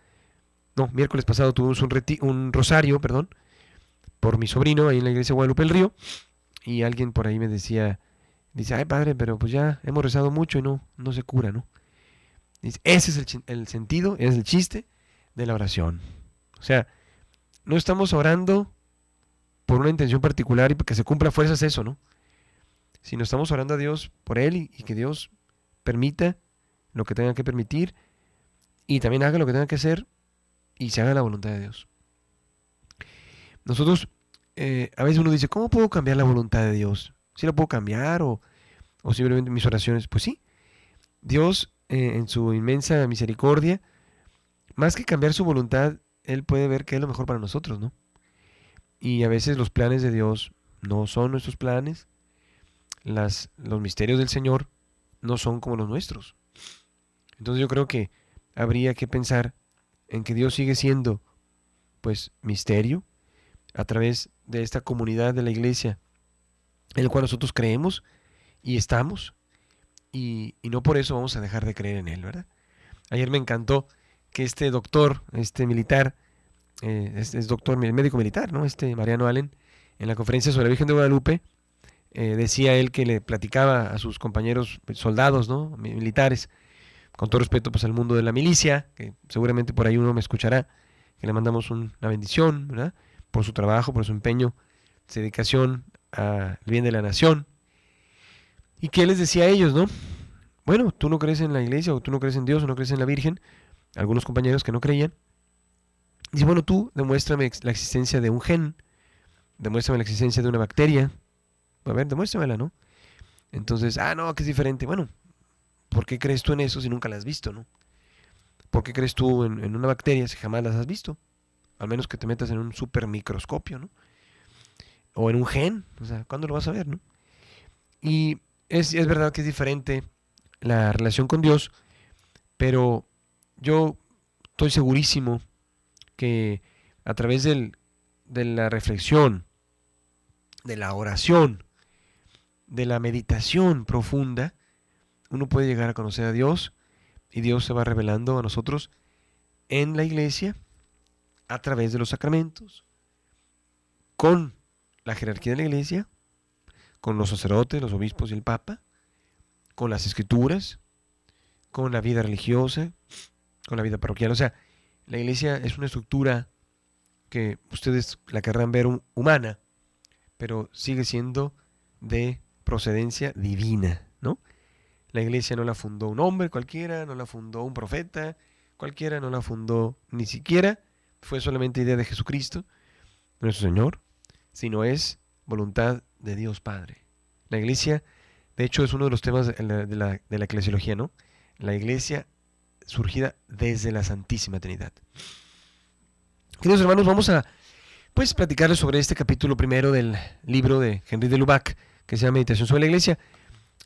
no, miércoles pasado tuvimos un, rosario, perdón, por mi sobrino ahí en la iglesia de Guadalupe el Río, y alguien por ahí me decía, dice, ay padre, pero pues ya hemos rezado mucho y no, no se cura, ¿no? ese es el, sentido, sentido, es el chiste de la oración. O sea, no estamos orando por una intención particular y que se cumpla fuerzas eso, ¿no? Sino estamos orando a Dios por Él y, y que Dios permita lo que tenga que permitir y también haga lo que tenga que hacer y se haga la voluntad de Dios. Nosotros, eh, a veces uno dice, ¿cómo puedo cambiar la voluntad de Dios? ¿Si ¿Sí la puedo cambiar o, o, simplemente mis oraciones? Pues sí, Dios eh, en su inmensa misericordia, más que cambiar su voluntad, Él puede ver qué es lo mejor para nosotros, ¿no? Y a veces los planes de Dios no son nuestros planes, las, los misterios del Señor no son como los nuestros. Entonces yo creo que habría que pensar en que Dios sigue siendo pues misterio a través de esta comunidad de la iglesia en el cual nosotros creemos y estamos y, no por eso vamos a dejar de creer en él, ¿verdad? Ayer me encantó que este doctor, este militar, eh, es, doctor, médico militar, ¿no? Este Mariano Allen, en la conferencia sobre la Virgen de Guadalupe, eh, decía él que le platicaba a sus compañeros pues, soldados, ¿no? Militares, con todo respeto pues al mundo de la milicia, que seguramente por ahí uno me escuchará, que le mandamos una bendición, ¿verdad? Por su trabajo, por su empeño, su dedicación al bien de la nación. ¿Y qué les decía a ellos, no? Bueno, tú no crees en la iglesia, o tú no crees en Dios, o no crees en la Virgen, algunos compañeros que no creían. Dice, bueno, tú demuéstrame la existencia de un gen, demuéstrame la existencia de una bacteria. A ver, demuéstramela, ¿no? Entonces, ah, no, que es diferente. Bueno, ¿por qué crees tú en eso si nunca la has visto, no? ¿Por qué crees tú en, una bacteria si jamás las has visto? Al menos que te metas en un supermicroscopio, ¿no? O en un gen, o sea, ¿cuándo lo vas a ver, Y es, verdad que es diferente la relación con Dios, pero yo estoy segurísimo que a través de la reflexión, de la oración, de la meditación profunda, uno puede llegar a conocer a Dios y Dios se va revelando a nosotros en la iglesia a través de los sacramentos, con la jerarquía de la iglesia, con los sacerdotes, los obispos y el papa, con las escrituras, con la vida religiosa, con la vida parroquial. O sea, la iglesia es una estructura que ustedes la querrán ver humana, pero sigue siendo de procedencia divina. La iglesia no la fundó un hombre cualquiera, no la fundó un profeta cualquiera, no la fundó ni siquiera. Fue solamente idea de Jesucristo, nuestro Señor, sino es voluntad de Dios Padre. La iglesia, de hecho, es uno de los temas de la, eclesiología, ¿no? La iglesia surgida desde la Santísima Trinidad. Queridos hermanos, vamos a pues platicarles sobre este capítulo primero del libro de Henry de Lubac, que se llama Meditación sobre la Iglesia.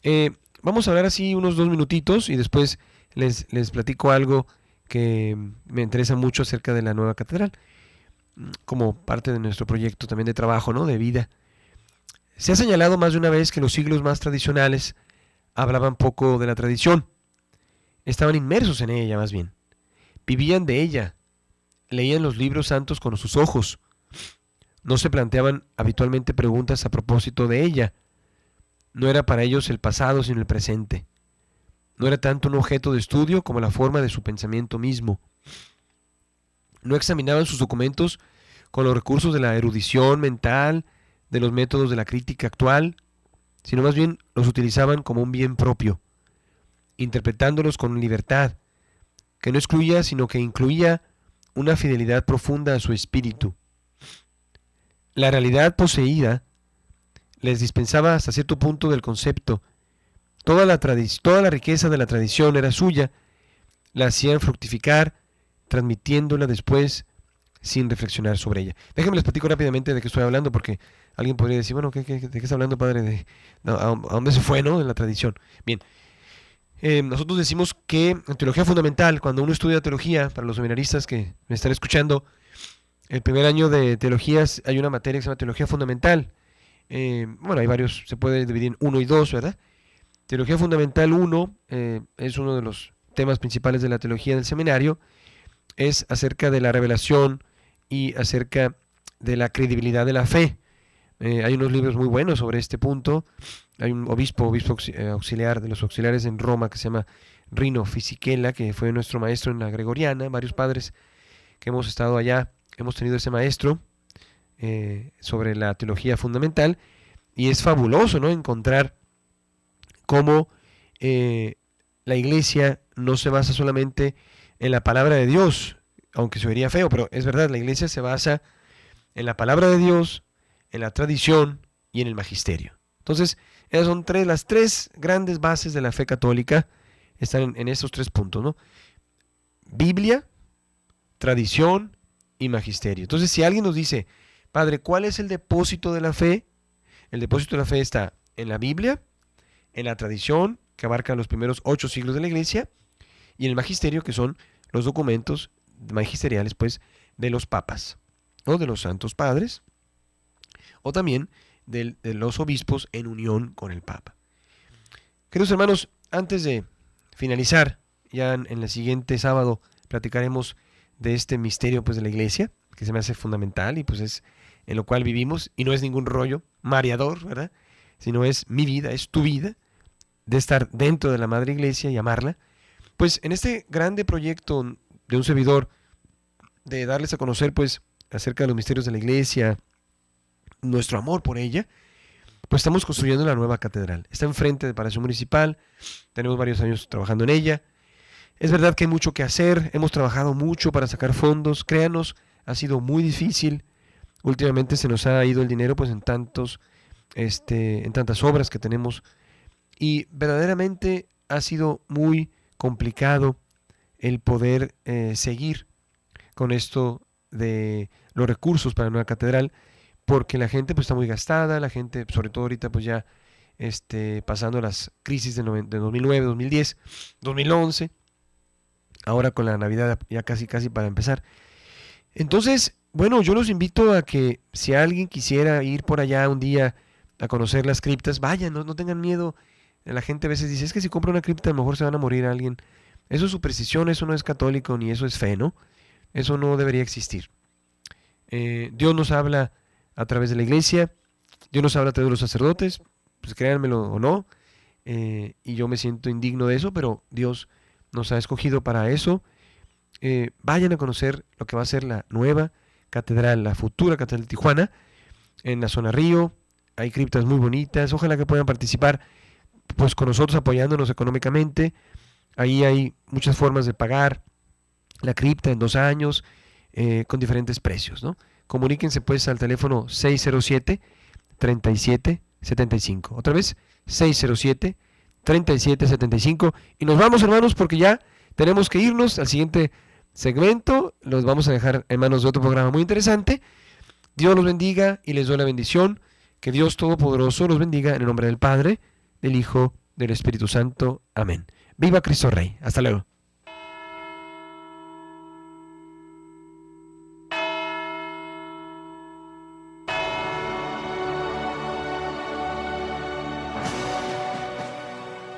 Eh, Vamos a hablar así unos dos minutitos y después les, les platico algo que me interesa mucho acerca de la nueva catedral, como parte de nuestro proyecto también de trabajo, ¿no? De vida. Se ha señalado más de una vez que los siglos más tradicionales hablaban poco de la tradición, estaban inmersos en ella más bien, vivían de ella, leían los libros santos con sus ojos, no se planteaban habitualmente preguntas a propósito de ella, no era para ellos el pasado, sino el presente. No era tanto un objeto de estudio como la forma de su pensamiento mismo. No examinaban sus documentos con los recursos de la erudición mental, de los métodos de la crítica actual, sino más bien los utilizaban como un bien propio, interpretándolos con libertad, que no excluía, sino que incluía una fidelidad profunda a su espíritu. La realidad poseída les dispensaba hasta cierto punto del concepto. Toda la, toda la riqueza de la tradición era suya, la hacían fructificar, transmitiéndola después sin reflexionar sobre ella. Déjenme les platico rápidamente de qué estoy hablando, porque alguien podría decir, bueno, de qué está hablando, padre? De, ¿A dónde se fue, no? En la tradición. Bien, em, nosotros decimos que en teología fundamental, cuando uno estudia teología, para los seminaristas que me están escuchando, el primer año de teologías hay una materia que se llama teología fundamental, eh, bueno, hay varios, se puede dividir en uno y dos, ¿verdad? Teología Fundamental 1 eh, es uno de los temas principales de la teología del seminario, es acerca de la revelación y acerca de la credibilidad de la fe. Eh, hay unos libros muy buenos sobre este punto. Hay un obispo, obispo auxiliar de los auxiliares en Roma que se llama Rino Fisichella, que fue nuestro maestro en la Gregoriana, varios padres que hemos estado allá, hemos tenido ese maestro. Eh, sobre la teología fundamental. Y es fabuloso ¿no? encontrar cómo eh, la iglesia no se basa solamente en la palabra de Dios, aunque se vería feo, pero es verdad, la iglesia se basa en la palabra de Dios, en la tradición y en el magisterio. Entonces, esas son tres, las tres grandes bases de la fe católica están en, en estos tres puntos, ¿no? Biblia, tradición y magisterio. Entonces, si alguien nos dice, Padre, ¿cuál es el depósito de la fe? El depósito de la fe está en la Biblia, en la tradición, que abarca los primeros ocho siglos de la Iglesia, y en el magisterio, que son los documentos magisteriales, pues, de los papas, o de los santos padres, o también de los obispos en unión con el papa. Queridos hermanos, antes de finalizar, ya en, en el siguiente sábado platicaremos de este misterio pues, de la Iglesia, que se me hace fundamental y pues es en lo cual vivimos y no es ningún rollo mareador, ¿verdad? Sino es mi vida, es tu vida, de estar dentro de la Madre Iglesia y amarla. Pues en este grande proyecto de un servidor, de darles a conocer, pues, acerca de los misterios de la Iglesia, nuestro amor por ella, pues estamos construyendo la nueva catedral. Está enfrente del Palacio Municipal, tenemos varios años trabajando en ella. Es verdad que hay mucho que hacer, hemos trabajado mucho para sacar fondos, créanos, ha sido muy difícil, últimamente se nos ha ido el dinero pues en tantos este en tantas obras que tenemos y verdaderamente ha sido muy complicado el poder eh, seguir con esto de los recursos para la nueva catedral porque la gente pues está muy gastada la gente sobre todo ahorita pues ya este, pasando las crisis de, de 2009 2010 2011 ahora con la navidad ya casi casi para empezar entonces bueno, yo los invito a que si alguien quisiera ir por allá un día a conocer las criptas, vayan, no, tengan miedo. La gente a veces dice, es que si compro una cripta a lo mejor se van a morir a alguien. Eso es superstición, eso no es católico ni eso es fe, ¿no? Eso no debería existir. Eh, Dios nos habla a través de la iglesia, Dios nos habla a través de los sacerdotes, pues créanmelo o no, eh, y yo me siento indigno de eso, pero Dios nos ha escogido para eso. Eh, vayan a conocer lo que va a ser la nueva catedral, la futura catedral de Tijuana, en la zona Río. Hay criptas muy bonitas. Ojalá que puedan participar pues con nosotros apoyándonos económicamente. Ahí hay muchas formas de pagar la cripta en dos años eh, con diferentes precios. ¿no? Comuníquense pues al teléfono 607 3775. Otra vez, 607 3775. Y nos vamos hermanos porque ya tenemos que irnos al siguiente segmento los vamos a dejar en manos de otro programa muy interesante. Dios los bendiga y les doy la bendición. Que Dios Todopoderoso los bendiga en el nombre del Padre, del Hijo, del Espíritu Santo. Amén. Viva Cristo Rey. Hasta luego.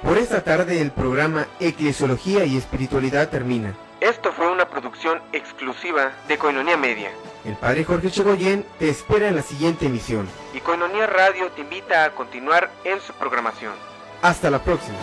Por esta tarde el programa Eclesiología y Espiritualidad termina. Esto fue una producción exclusiva de Coinonía Media. El padre Jorge Chegoyen te espera en la siguiente emisión. Y Coinonía Radio te invita a continuar en su programación. Hasta la próxima.